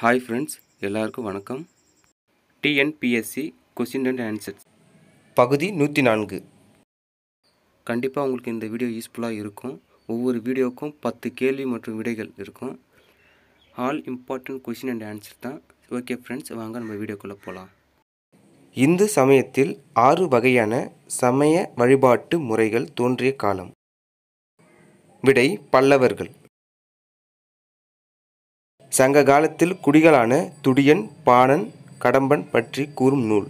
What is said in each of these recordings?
hi friends எல்லாருக்கும் வணக்கம் TNPSC question and answers பகுதி நூற்றி நான்கு கண்டிப்பாக உங்களுக்கு இந்த வீடியோ யூஸ்ஃபுல்லாக இருக்கும் ஒவ்வொரு வீடியோக்கும் பத்து கேள்வி மற்றும் விடைகள் இருக்கும் all important question and answer தான் ஓகே ஃப்ரெண்ட்ஸ் வாங்க நம்ம வீடியோக்குள்ளே போகலாம் இந்து சமயத்தில் ஆறு வகையான சமய வழிபாட்டு முறைகள் தோன்றிய காலம் விடை பல்லவர்கள் சங்க காலத்தில் குடிகளான துடியன் பாணன் கடம்பன் பற்றி கூறும் நூல்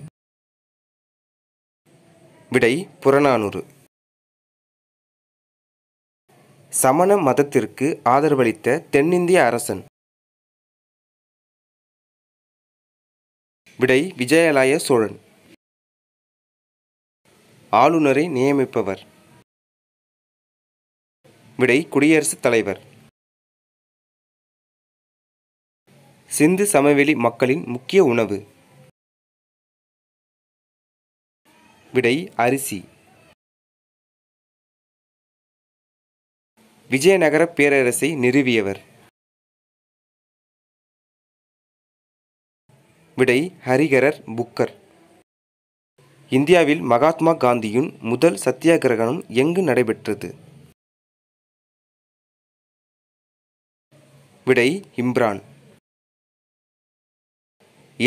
விடை புறநானூறு சமண மதத்திற்கு ஆதரவளித்த தென்னிந்திய அரசன் விடை விஜயலாய சோழன் ஆளுநரை நியமிப்பவர் விடை குடியரசுத் தலைவர் சிந்து சமவெளி மக்களின் முக்கிய உணவு விடை அரிசி விஜயநகர பேரரசை நிறுவியவர் விடை ஹரிகரர் புக்கர் இந்தியாவில் மகாத்மா காந்தியின் முதல் சத்தியாகிரகணம் எங்கு நடைபெற்றது விடை இம்ரான்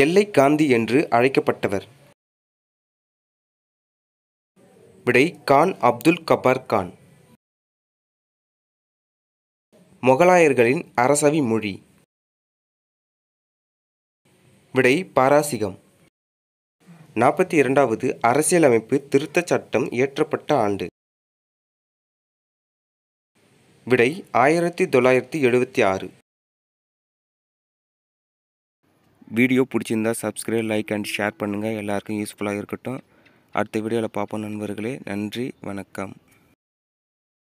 எல்லை காந்தி என்று அழைக்கப்பட்டவர் விடை கான் அப்துல் கபார் கான் மொகலாயர்களின் அரசவி மொழி விடை பாராசிகம் நாற்பத்தி இரண்டாவது அரசியலமைப்பு திருத்தச் சட்டம் இயற்றப்பட்ட ஆண்டு விடை ஆயிரத்தி தொள்ளாயிரத்தி எழுபத்தி ஆறு வீடியோ பிடிச்சிருந்தா சப்ஸ்கிரைப் லைக் அண்ட் ஷேர் பண்ணுங்கள் எல்லாருக்கும் யூஸ்ஃபுல்லாக இருக்கட்டும் அடுத்த வீடியோவில் பார்ப்போம் நண்பர்களே நன்றி வணக்கம்